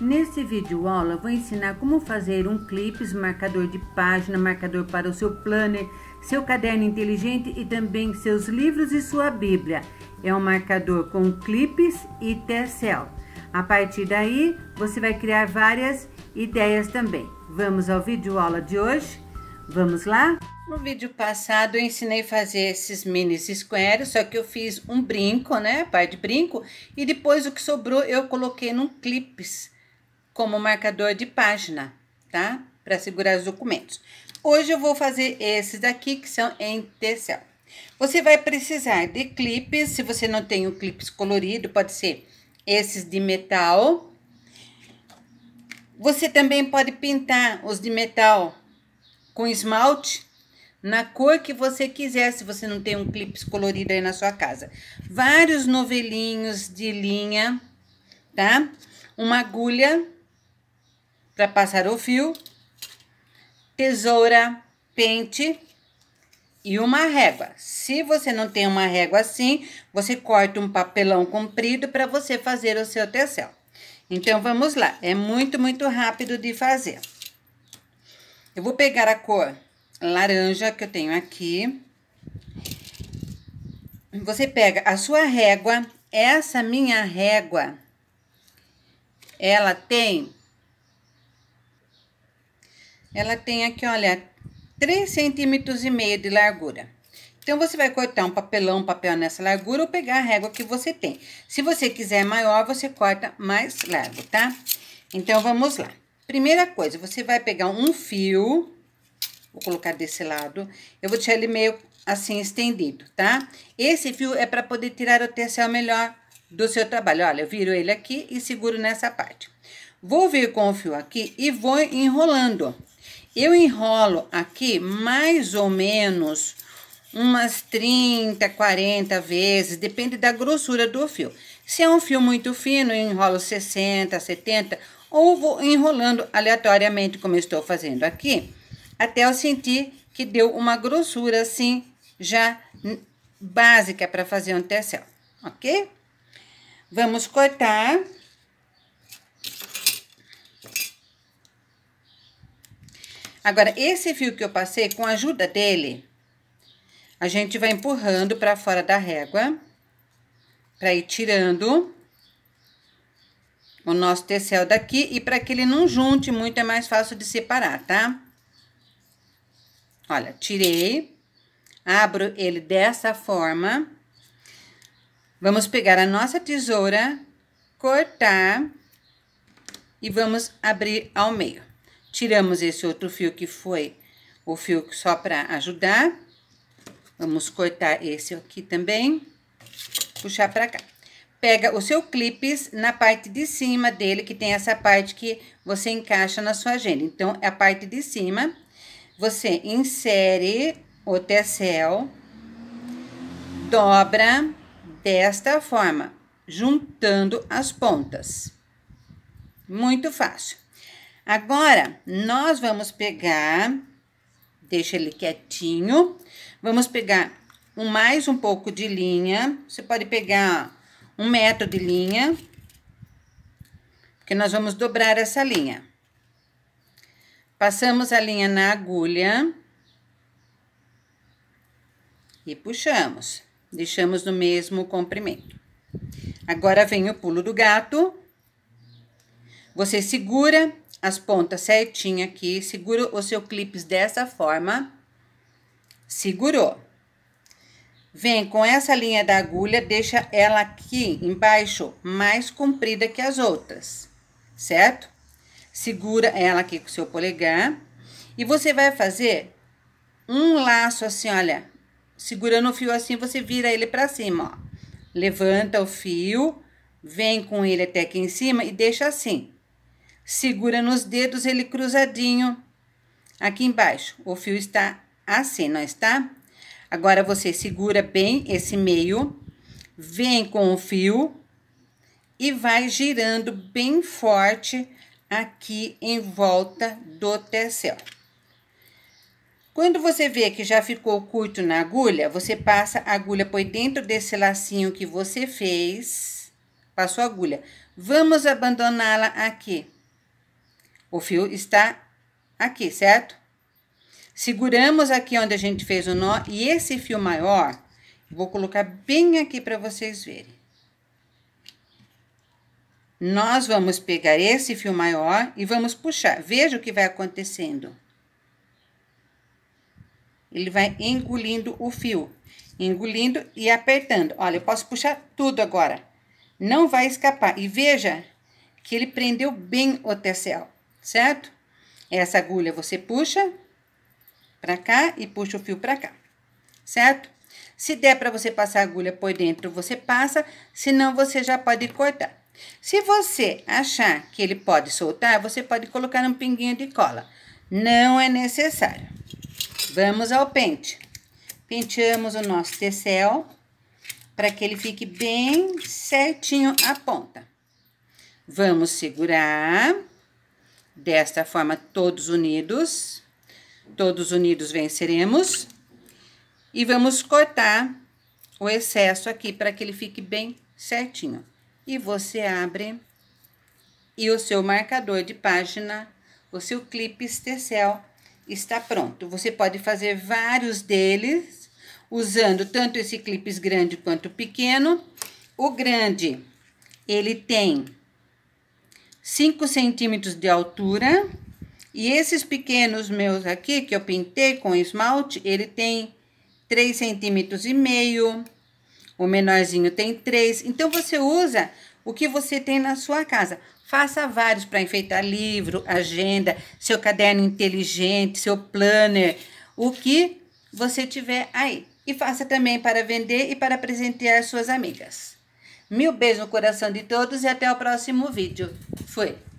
Nesse vídeo aula vou ensinar como fazer um clips, marcador de página, marcador para o seu planner, seu caderno inteligente e também seus livros e sua bíblia. É um marcador com clips e tercel. A partir daí você vai criar várias ideias também. Vamos ao vídeo aula de hoje? Vamos lá? No vídeo passado eu ensinei a fazer esses mini squares, só que eu fiz um brinco, né, Parte de brinco, e depois o que sobrou eu coloquei num clips como marcador de página, tá? Para segurar os documentos. Hoje eu vou fazer esses daqui que são em tecel. Você vai precisar de clipes, se você não tem o um clipes colorido, pode ser esses de metal. Você também pode pintar os de metal com esmalte na cor que você quiser, se você não tem um clipes colorido aí na sua casa. Vários novelinhos de linha, tá? Uma agulha para passar o fio, tesoura, pente e uma régua. Se você não tem uma régua assim, você corta um papelão comprido para você fazer o seu tecel. Então, vamos lá. É muito, muito rápido de fazer. Eu vou pegar a cor laranja que eu tenho aqui. Você pega a sua régua. Essa minha régua, ela tem ela tem aqui, olha, 3 centímetros e meio de largura. Então, você vai cortar um papelão, um papel nessa largura ou pegar a régua que você tem. Se você quiser maior, você corta mais largo, tá? Então, vamos lá. Primeira coisa, você vai pegar um fio, vou colocar desse lado, eu vou deixar ele meio assim estendido, tá? Esse fio é para poder tirar o tecel melhor do seu trabalho. Olha, eu viro ele aqui e seguro nessa parte. Vou vir com o fio aqui e vou enrolando. Eu enrolo aqui mais ou menos umas 30, 40 vezes, depende da grossura do fio. Se é um fio muito fino, eu enrolo 60, 70, ou vou enrolando aleatoriamente, como estou fazendo aqui, até eu sentir que deu uma grossura assim, já básica para fazer um tecel, ok? Vamos cortar. Agora, esse fio que eu passei, com a ajuda dele, a gente vai empurrando pra fora da régua, pra ir tirando o nosso tecel daqui e para que ele não junte muito é mais fácil de separar, tá? Olha, tirei, abro ele dessa forma. Vamos pegar a nossa tesoura, cortar e vamos abrir ao meio. Tiramos esse outro fio que foi o fio só para ajudar. Vamos cortar esse aqui também. Puxar para cá. Pega o seu clipes na parte de cima dele, que tem essa parte que você encaixa na sua agenda. Então, é a parte de cima. Você insere o tecel, dobra desta forma, juntando as pontas. Muito fácil. Agora, nós vamos pegar, deixa ele quietinho, vamos pegar um, mais um pouco de linha. Você pode pegar um metro de linha, porque nós vamos dobrar essa linha. Passamos a linha na agulha e puxamos. Deixamos no mesmo comprimento. Agora vem o pulo do gato. Você segura as pontas certinho aqui, segura o seu clipes dessa forma. Segurou. Vem com essa linha da agulha, deixa ela aqui embaixo mais comprida que as outras, certo? Segura ela aqui com o seu polegar e você vai fazer um laço assim, olha, segurando o fio assim, você vira ele para cima, ó. Levanta o fio, vem com ele até aqui em cima e deixa assim segura nos dedos ele cruzadinho. Aqui embaixo, o fio está assim, não está? Agora você segura bem esse meio, vem com o fio e vai girando bem forte aqui em volta do tecel. Quando você vê que já ficou curto na agulha, você passa a agulha por dentro desse lacinho que você fez, passou a agulha. Vamos abandoná-la aqui. O fio está aqui, certo? Seguramos aqui onde a gente fez o nó e esse fio maior, vou colocar bem aqui para vocês verem. Nós vamos pegar esse fio maior e vamos puxar. Veja o que vai acontecendo. Ele vai engolindo o fio, engolindo e apertando. Olha, eu posso puxar tudo agora. Não vai escapar. E veja que ele prendeu bem o tecel certo? Essa agulha você puxa para cá e puxa o fio para cá, certo? Se der para você passar a agulha por dentro, você passa, senão você já pode cortar. Se você achar que ele pode soltar, você pode colocar um pinguinho de cola. Não é necessário. Vamos ao pente. Penteamos o nosso tecel para que ele fique bem certinho a ponta. Vamos segurar Desta forma, todos unidos, todos unidos venceremos. E vamos cortar o excesso aqui para que ele fique bem certinho. E você abre e o seu marcador de página, o seu clipe stencil está pronto. Você pode fazer vários deles, usando tanto esse clipe grande quanto pequeno. O grande, ele tem 5 centímetros de altura. E esses pequenos meus aqui, que eu pintei com esmalte, ele tem 3 centímetros e meio. O menorzinho tem 3. Então, você usa o que você tem na sua casa. Faça vários para enfeitar livro, agenda, seu caderno inteligente, seu planner, o que você tiver aí. E faça também para vender e para presentear suas amigas. Mil beijos no coração de todos e até o próximo vídeo. Fui!